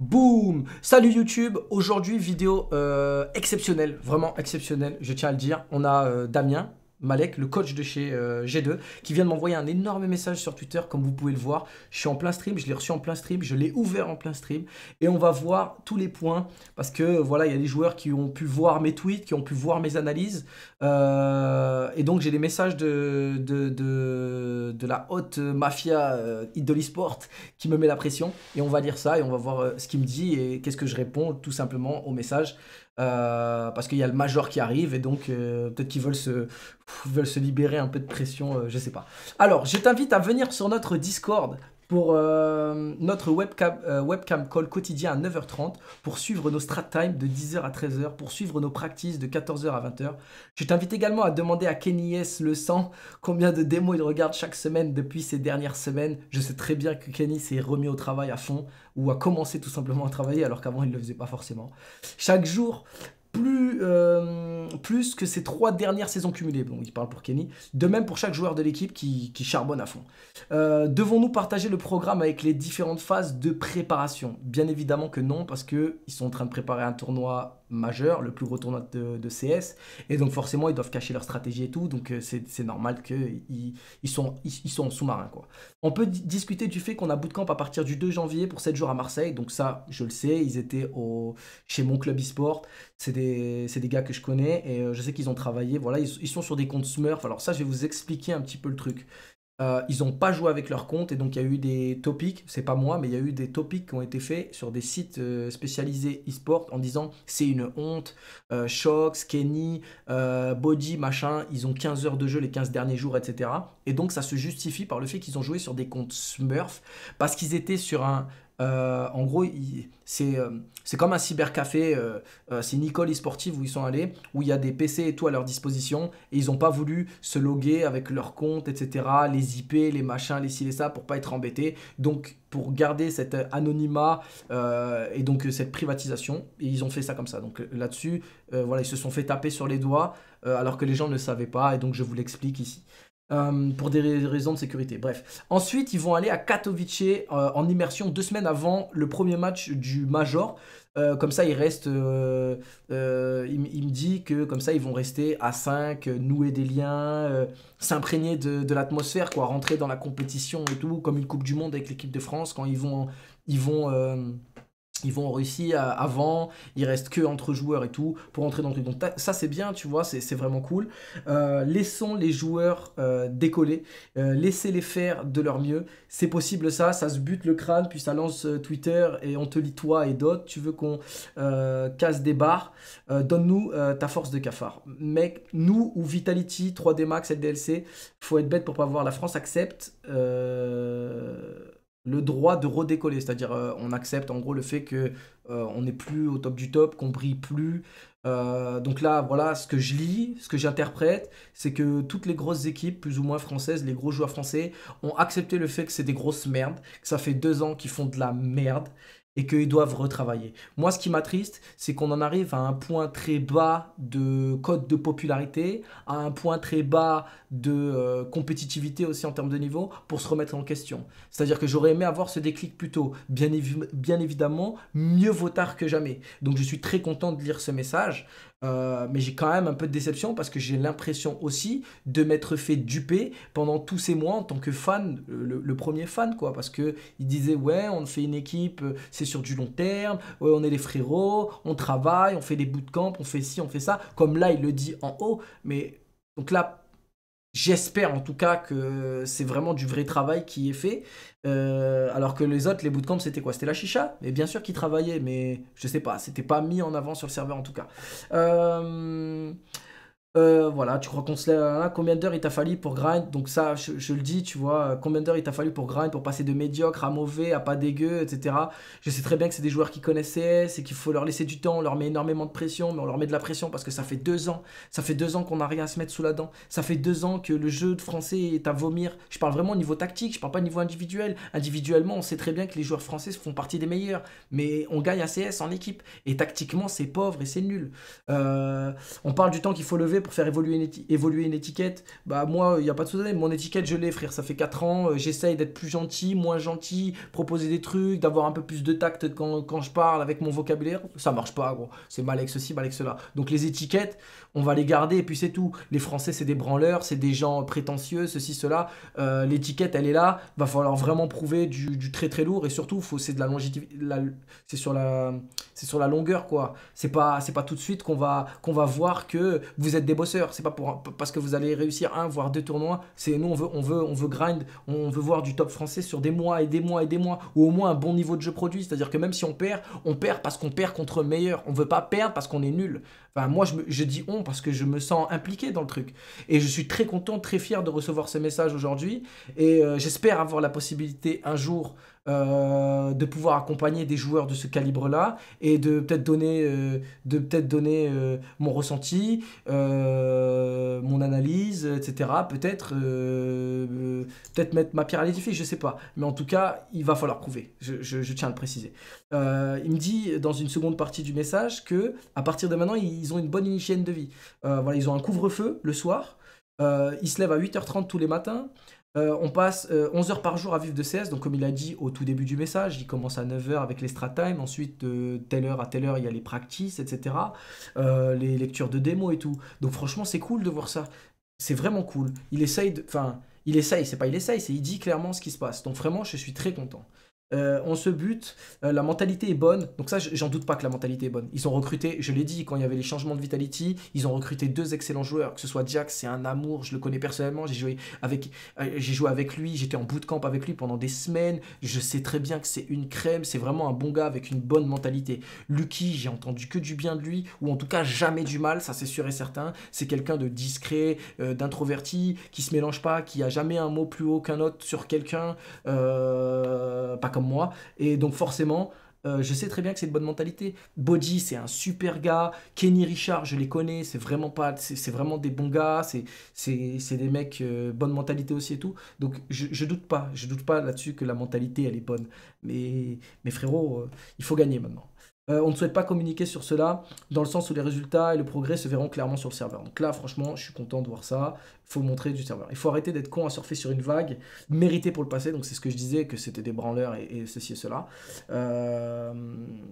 Boum Salut YouTube, aujourd'hui vidéo euh, exceptionnelle, vraiment exceptionnelle, je tiens à le dire. On a euh, Damien Malek, le coach de chez euh, G2, qui vient de m'envoyer un énorme message sur Twitter, comme vous pouvez le voir. Je suis en plein stream, je l'ai reçu en plein stream, je l'ai ouvert en plein stream, et on va voir tous les points, parce que voilà, il y a des joueurs qui ont pu voir mes tweets, qui ont pu voir mes analyses, euh, et donc j'ai des messages de, de, la haute mafia euh, sport qui me met la pression, et on va lire ça, et on va voir euh, ce qu'il me dit, et qu'est-ce que je réponds tout simplement au message. Euh, parce qu'il y a le major qui arrive et donc euh, peut-être qu'ils veulent se, veulent se libérer un peu de pression, euh, je sais pas. Alors, je t'invite à venir sur notre Discord pour euh, notre webcam, euh, webcam call quotidien à 9h30 pour suivre nos strat time de 10h à 13h, pour suivre nos practices de 14h à 20h. Je t'invite également à demander à Kenny S le sang combien de démos il regarde chaque semaine depuis ces dernières semaines. Je sais très bien que Kenny s'est remis au travail à fond ou a commencé tout simplement à travailler alors qu'avant il ne le faisait pas forcément. Chaque jour, plus, euh, plus que ces trois dernières saisons cumulées. Bon, il parle pour Kenny. De même pour chaque joueur de l'équipe qui, charbonne à fond. Euh, devons-nous partager le programme avec les différentes phases de préparation Bien évidemment que non, parce qu'ils sont en train de préparer un tournoi majeur, le plus gros tournoi de, CS. Et donc forcément, ils doivent cacher leur stratégie et tout. Donc euh, c'est normal qu'ils ils sont, ils, sont en sous-marin. On peut discuter du fait qu'on a bootcamp à partir du 2 janvier pour 7 jours à Marseille. Donc ça, je le sais, ils étaient au, chez mon club e-sport. C'est des, des, gars que je connais et euh, je sais qu'ils ont travaillé. Voilà, ils, sont sur des comptes Smurf. Alors ça, je vais vous expliquer un petit peu le truc. Euh, ils n'ont pas joué avec leur compte et donc il y a eu des topics, c'est pas moi, mais il y a eu des topics qui ont été faits sur des sites euh, spécialisés e-sport en disant c'est une honte, Shox, Kenny, Body, machin, ils ont 15 heures de jeu les 15 derniers jours, etc. Et donc ça se justifie par le fait qu'ils ont joué sur des comptes Smurf parce qu'ils étaient sur un, euh, en gros, euh, c'est comme un cybercafé, euh, c'est Nicole école e-sportive où ils sont allés, où il y a des PC et tout à leur disposition, et ils n'ont pas voulu se loguer avec leur compte, etc., les IP, les machins, les ci, les ça, pour pas être embêtés. Donc, pour garder cet anonymat et donc cette privatisation, ils ont fait ça comme ça. Donc là-dessus, voilà, ils se sont fait taper sur les doigts alors que les gens ne savaient pas, et donc je vous l'explique ici. Euh, pour des raisons de sécurité. Bref. Ensuite, ils vont aller à Katowice euh, en immersion deux semaines avant le premier match du Major. Euh, comme ça, ils restent. il, me dit que comme ça, ils vont rester à 5, nouer des liens, s'imprégner de, l'atmosphère, quoi, rentrer dans la compétition et tout, comme une Coupe du Monde avec l'équipe de France quand ils vont, ils vont ils vont réussir avant, il reste que entre joueurs et tout pour entrer dans le truc. Donc ça c'est bien, tu vois, c'est vraiment cool. Euh, laissons les joueurs euh, décoller, euh, laissez-les faire de leur mieux. C'est possible ça, ça se bute le crâne, puis ça lance Twitter et on te lit toi et d'autres. Tu veux qu'on casse des barres, donne-nous ta force de cafard. Mec, nous ou Vitality, 3D Max, LDLC, faut être bête pour pas voir. La France accepte. Euh le droit de redécoller. C'est-à-dire, euh, on accepte en gros le fait que euh, n'est plus au top du top, qu'on brille plus. Euh, donc là, voilà, ce que je lis, ce que j'interprète, c'est que toutes les grosses équipes, plus ou moins françaises, les gros joueurs français, ont accepté le fait que c'est des grosses merdes, que ça fait deux ans qu'ils font de la merde, et qu'ils doivent retravailler. Moi, ce qui m'attriste, c'est qu'on en arrive à un point très bas de code de popularité, à un point très bas de euh, compétitivité aussi en termes de niveau pour se remettre en question. C'est-à-dire que j'aurais aimé avoir ce déclic plus tôt. bien évidemment, mieux vaut tard que jamais. Donc, je suis très content de lire ce message. Euh, mais j'ai quand même un peu de déception parce que j'ai l'impression aussi de m'être fait duper pendant tous ces mois en tant que fan, le, premier fan, quoi. Parce que il disait, ouais, on fait une équipe, euh, c'est sur du long terme, on est les frérots, on travaille, on fait des bootcamps, on fait ci, on fait ça. Comme là, il le dit en haut, mais donc là, J'espère en tout cas que c'est vraiment du vrai travail qui est fait. Euh, alors que les autres, les bootcamps, c'était quoi C'était la chicha Mais bien sûr qu'ils travaillaient, mais je sais pas, c'était pas mis en avant sur le serveur en tout cas. Euh, euh, voilà, tu crois qu'on se lève combien d'heures il t'a fallu pour grind Donc ça, je, le dis, tu vois, euh, combien d'heures il t'a fallu pour grind, pour passer de médiocre à mauvais, à pas dégueu, etc. Je sais très bien que c'est des joueurs qui connaissent CS et qu'il faut leur laisser du temps, on leur met énormément de pression, mais on leur met de la pression parce que ça fait deux ans, ça fait deux ans qu'on n'a rien à se mettre sous la dent, ça fait deux ans que le jeu de français est à vomir. Je parle vraiment au niveau tactique, je parle pas au niveau individuel. Individuellement, on sait très bien que les joueurs français font partie des meilleurs, mais on gagne CS en équipe et tactiquement c'est pauvre et c'est nul. Euh, on parle du temps qu'il faut lever pour faire évoluer une, évoluer une étiquette. Bah moi, il n'y a pas de souci Mon étiquette, je l'ai, frère. Ça fait 4 ans. Euh, j'essaye d'être plus gentil, moins gentil, proposer des trucs, d'avoir un peu plus de tact quand, je parle avec mon vocabulaire. Ça marche pas, gros. C'est mal avec ceci, mal avec cela. Donc les étiquettes, on va les garder et puis c'est tout. Les Français, c'est des branleurs, c'est des gens prétentieux, ceci, cela. Euh, l'étiquette, elle est là. Va falloir vraiment prouver du, du très très lourd et surtout, c'est de la C'est sur la, sur la longueur, quoi. C'est pas, pas tout de suite qu'on va, qu'on va voir que vous êtes des bosseurs. C'est pas pour, parce que vous allez réussir un, voire deux tournois. C'est nous, on veut, on veut, on veut grind, on veut voir du top français sur des mois et des mois et des mois, ou au moins un bon niveau de jeu produit. C'est-à-dire que même si on perd, on perd parce qu'on perd contre meilleur. On veut pas perdre parce qu'on est nul moi, je, je, dis on parce que je me sens impliqué dans le truc. Et je suis très content, très fier de recevoir ces message aujourd'hui. Et euh, j'espère avoir la possibilité un jour euh, de pouvoir accompagner des joueurs de ce calibre-là et de peut-être donner, euh, de peut donner mon ressenti, mon analyse, etc. Peut-être peut-être mettre ma pierre à l'édifice, je sais pas. Mais en tout cas, il va falloir prouver. Je, je, tiens à le préciser. il me dit dans une seconde partie du message que à partir de maintenant, il ils ont une bonne hygiène de vie. Euh, voilà, ils ont un couvre-feu le soir, euh, ils se lèvent à 8h30 tous les matins, euh, on passe 11 heures par jour à vivre de CS, donc comme il a dit au tout début du message, il commence à 9h avec les strat time, ensuite de telle heure à telle heure il y a les practices, etc., les lectures de démo et tout. Donc franchement c'est cool de voir ça, c'est vraiment cool. Il essaye, enfin il essaye, c'est pas il essaye, c'est il dit clairement ce qui se passe, donc vraiment je suis très content. Euh, on se bute, euh, la mentalité est bonne. Donc ça, j'en doute pas que la mentalité est bonne. Ils ont recruté, je l'ai dit, quand il y avait les changements de Vitality, ils ont recruté deux excellents joueurs, que ce soit Jack, c'est un amour, je le connais personnellement, j'ai joué avec, euh, j'ai joué avec lui, j'étais en bootcamp avec lui pendant des semaines, je sais très bien que c'est une crème, c'est vraiment un bon gars avec une bonne mentalité. Lucky, j'ai entendu que du bien de lui, ou en tout cas jamais du mal, ça c'est sûr et certain. C'est quelqu'un de discret, d'introverti, qui se mélange pas, qui a jamais un mot plus haut qu'un autre sur quelqu'un, pas moi. Et donc forcément, euh, je sais très bien que c'est de bonne mentalité. Bodhi, c'est un super gars. Kenny Richard, je les connais. C'est vraiment pas, c'est vraiment des bons gars. C'est des mecs euh, bonne mentalité aussi et tout. Donc je, doute pas, je doute pas là-dessus que la mentalité elle est bonne. Mais mais frérot, euh, il faut gagner maintenant. Euh, on ne souhaite pas communiquer sur cela, dans le sens où les résultats et le progrès se verront clairement sur le serveur. Donc là, franchement, je suis content de voir ça. Il faut montrer du serveur. Il faut arrêter d'être con à surfer sur une vague méritée pour le passé. Donc c'est ce que je disais, que c'était des branleurs et, ceci et cela. Euh,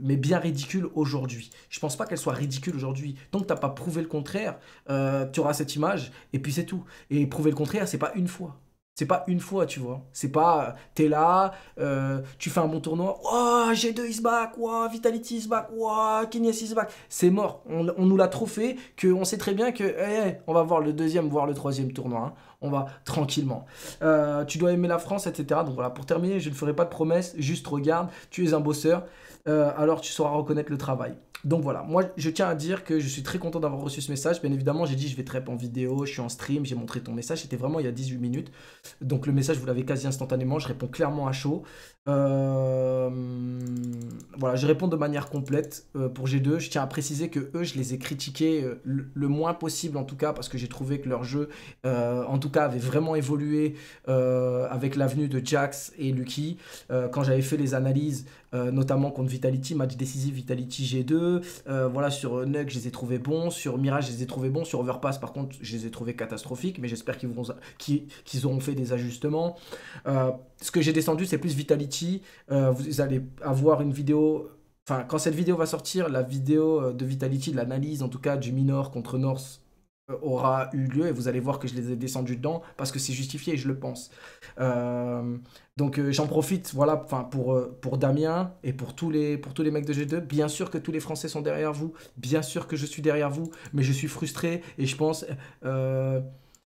mais bien ridicule aujourd'hui. Je pense pas qu'elle soit ridicule aujourd'hui. Tant que t'as pas prouvé le contraire, euh, tu auras cette image et puis c'est tout. Et prouver le contraire, c'est pas une fois. C'est pas une fois, tu vois. C'est pas, t'es là, euh, tu fais un bon tournoi, oh, G2 is back, oh, Vitality is back, oh, Kinesis C'est mort. On, nous l'a trop fait, qu'on sait très bien que, eh, eh, on va voir le deuxième, voir le troisième tournoi. Hein. On va tranquillement. Euh, tu dois aimer la France, etc. Donc voilà, pour terminer, je ne ferai pas de promesses, juste regarde, tu es un bosseur, euh, alors tu sauras reconnaître le travail donc voilà, moi je tiens à dire que je suis très content d'avoir reçu ce message. Bien évidemment, j'ai dit je vais trap en vidéo, je suis en stream, j'ai montré ton message, c'était vraiment il y a 18 minutes. Donc le message, vous l'avez quasi instantanément, je réponds clairement à chaud. Euh, voilà, je réponds de manière complète euh, pour G2. Je tiens à préciser que eux, je les ai critiqués euh, le, moins possible en tout cas, parce que j'ai trouvé que leur jeu, en tout cas, avait vraiment évolué avec l'avenue de Jax et Lucky. quand j'avais fait les analyses, euh, notamment contre Vitality, match décisif Vitality G2. Euh, voilà, sur Nug, je les ai trouvés bons. Sur Mirage, je les ai trouvés bons. Sur Overpass, par contre, je les ai trouvés catastrophiques, mais j'espère qu'ils, vont, qu'ils, auront fait des ajustements. Euh, ce que j'ai descendu, c'est plus Vitality. vous allez avoir une vidéo enfin quand cette vidéo va sortir, la vidéo de Vitality, de l'analyse en tout cas du Minor contre North aura eu lieu et vous allez voir que je les ai descendus dedans parce que c'est justifié, je le pense. Euh, donc euh, j'en profite voilà, enfin pour, euh, pour Damien et pour tous, les, pour tous les mecs de G2. Bien sûr que tous les Français sont derrière vous, bien sûr que je suis derrière vous, mais je suis frustré et je pense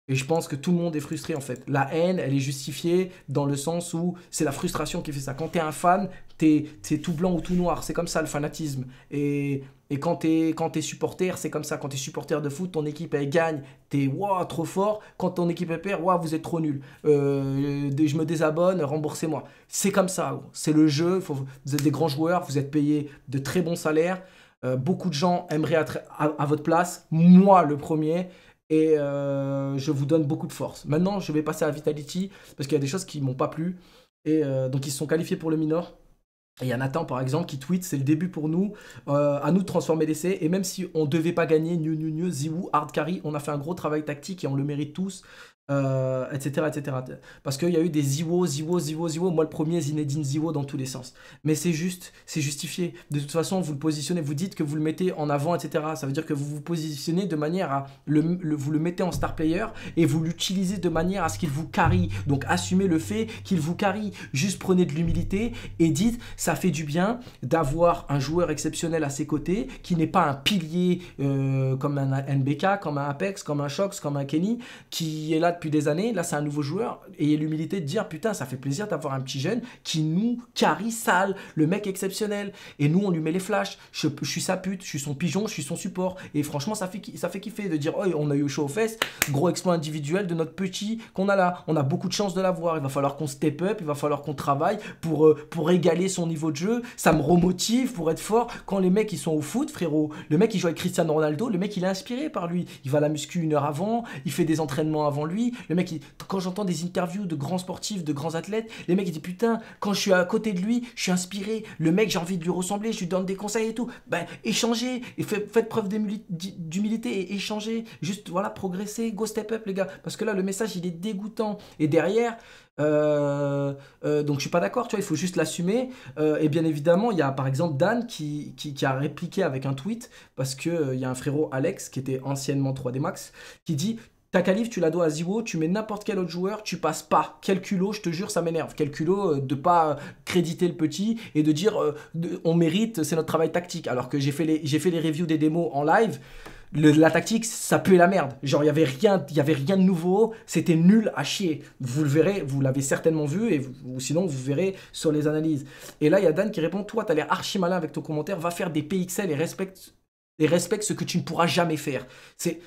et je pense que tout le monde est frustré en fait. La haine, elle est justifiée dans le sens où c'est la frustration qui fait ça. Quand t'es un fan, t'es tout blanc ou tout noir. C'est comme ça le fanatisme. Et, quand t'es es supporter, c'est comme ça. Quand t'es supporter de foot, ton équipe elle gagne, t'es wow, trop fort. Quand ton équipe elle perd, wow, vous êtes trop nul. Euh, je me désabonne, remboursez-moi. C'est comme ça. C'est le jeu. vous êtes des grands joueurs, vous êtes payés de très bons salaires. Euh, beaucoup de gens aimeraient être à, à votre place. Moi, le premier et euh, je vous donne beaucoup de force. Maintenant, je vais passer à Vitality parce qu'il y a des choses qui m'ont pas plu. Et euh, donc, ils se sont qualifiés pour le minor. Et il y a Nathan, par exemple, qui tweet c'est le début pour nous, euh, à nous de transformer l'essai. Et même si on devait pas gagner, new, new, new, Ziwu, Hard Carry, on a fait un gros travail tactique et on le mérite tous etc., euh, etc. Parce qu'il y a eu des Ziwo, Ziwo, Ziwo, Ziwo. Moi, le premier, Zinedine Ziwo dans tous les sens. Mais c'est juste, c'est justifié. De toute façon, vous le positionnez, vous dites que vous le mettez en avant, etc. Ça veut dire que vous vous positionnez de manière à le, vous le mettez en star player et vous l'utilisez de manière à ce qu'il vous carie. Donc, assumez le fait qu'il vous carie. Juste prenez de l'humilité et dites, ça fait du bien d'avoir un joueur exceptionnel à ses côtés qui n'est pas un pilier euh, comme un NBK, comme un Apex, comme un Shox, comme un Kenny qui est là depuis des années là c'est un nouveau joueur, ayez l'humilité de dire putain ça fait plaisir d'avoir un petit jeune qui nous carie sale, le mec exceptionnel, et nous on lui met les flashs, je, suis sa pute, je suis son pigeon, je suis son support, et franchement ça fait, ça fait kiffer de dire oh on a eu chaud aux fesses, gros exploit individuel de notre petit qu'on a là, on a beaucoup de chance de l'avoir, il va falloir qu'on step up, il va falloir qu'on travaille pour, euh, pour égaler son niveau de jeu, ça me remotive pour être fort, quand les mecs ils sont au foot frérot, le mec il joue avec Cristiano Ronaldo, le mec il est inspiré par lui, il va la muscu une heure avant, il fait des entraînements avant lui, le mec il, quand j'entends des interviews de grands sportifs, de grands athlètes, les mecs ils disent putain, quand je suis à côté de lui, je suis inspiré, le mec j'ai envie de lui ressembler, je lui donne des conseils et tout. Ben échangez, et faites preuve d'humilité et échangez, juste voilà, progressez, go step up les gars, parce que là le message il est dégoûtant. Et derrière, euh, euh, donc je suis pas d'accord, tu vois, il faut juste l'assumer. Euh, et bien évidemment, il y a par exemple Dan qui, qui, a répliqué avec un tweet, parce qu'il y a un frérot Alex, qui était anciennement 3D Max, qui dit ta tu la dois à Ziwo, tu mets n'importe quel autre joueur, tu passes pas. Quel culot, je te jure, ça m'énerve. Quel culot euh, de pas euh, créditer le petit et de dire euh, on mérite, c'est notre travail tactique. Alors que j'ai fait, les, j'ai fait les reviews des démos en live. la tactique, ça pue la merde. Genre, il n'y avait, rien, y avait rien de nouveau, c'était nul à chier. Vous le verrez, vous l'avez certainement vu, et sinon, vous verrez sur les analyses. Et là, il y a Dan qui répond Toi, t'as l'air archi malin avec ton commentaire, va faire des PXL et respecte et respecte ce que tu ne pourras jamais faire. C'est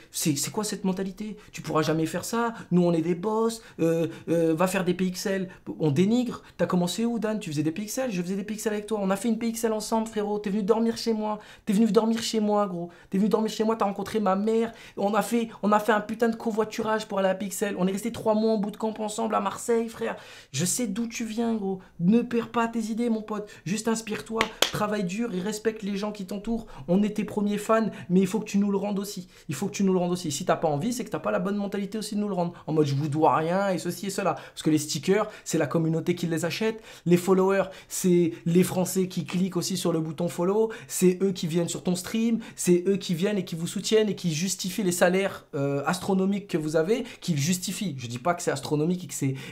quoi cette mentalité Tu pourras jamais faire ça, nous on est des boss, euh, euh, va faire des PXL, on dénigre. T'as commencé où Dan Tu faisais des PXL, je faisais des PXL avec toi, on a fait une PXL ensemble frérot, t'es venu dormir chez moi, t'es venu dormir chez moi gros, t'es venu dormir chez moi, t'as rencontré ma mère, on a, fait, on a fait un putain de covoiturage pour aller à PXL, on est resté trois mois en bout de camp ensemble à Marseille frère. Je sais d'où tu viens gros, ne perds pas tes idées mon pote, juste inspire-toi, travaille dur et respecte les gens qui t'entourent. On est tes premiers fans mais il faut que tu nous le rendes aussi. Il faut que tu nous le rendes aussi. Si t'as pas envie, c'est que t'as pas la bonne mentalité aussi de nous le rendre. En mode, je vous dois rien et ceci et cela. Parce que les stickers, c'est la communauté qui les achète. Les followers, c'est les Français qui cliquent aussi sur le bouton follow. C'est eux qui viennent sur ton stream. C'est eux qui viennent et qui vous soutiennent et qui justifient les salaires euh, astronomiques que vous avez, qui justifient. Je dis pas que c'est astronomique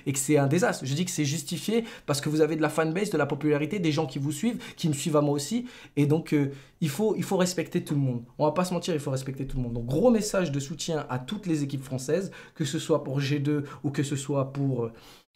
et que c'est un désastre. Je dis que c'est justifié parce que vous avez de la fanbase, de la popularité, des gens qui vous suivent, qui me suivent à moi aussi. Et donc, euh, il faut, il faut respecter tout le monde. On va pas se mentir, il faut respecter tout le monde. Donc gros message de soutien à toutes les équipes françaises, que ce soit pour G2 ou que ce soit pour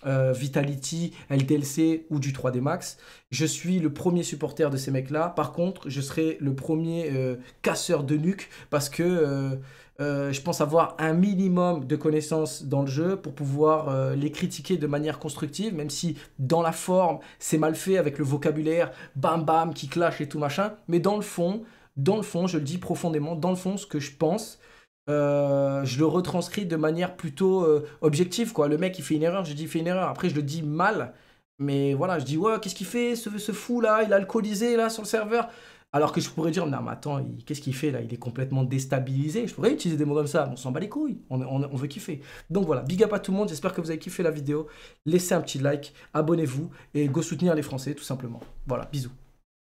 euh, Vitality, LDLC ou du 3D Max. Je suis le premier supporter de ces mecs-là. Par contre, je serai le premier euh, casseur de nuque parce que euh, euh, je pense, avoir un minimum de connaissances dans le jeu pour pouvoir euh, les critiquer de manière constructive, même si dans la forme, c'est mal fait avec le vocabulaire bam bam qui clash et tout machin. Mais dans le fond, dans le fond, je le dis profondément, dans le fond, ce que je pense, euh, je le retranscris de manière plutôt objective. Quoi. Le mec, il fait une erreur, je dis il fait une erreur. Après, je le dis mal, mais voilà, je dis ouais, qu'est-ce qu'il fait, ce, ce fou là, il a alcoolisé là sur le serveur. Alors que je pourrais dire, non, mais attends, qu'est-ce qu'il fait là Il est complètement déstabilisé. Je pourrais utiliser des mots comme ça. On s'en bat les couilles. On, on, veut kiffer. Donc voilà, big up à tout le monde. J'espère que vous avez kiffé la vidéo. Laissez un petit like, abonnez-vous et go soutenir les Français tout simplement. Voilà, bisous.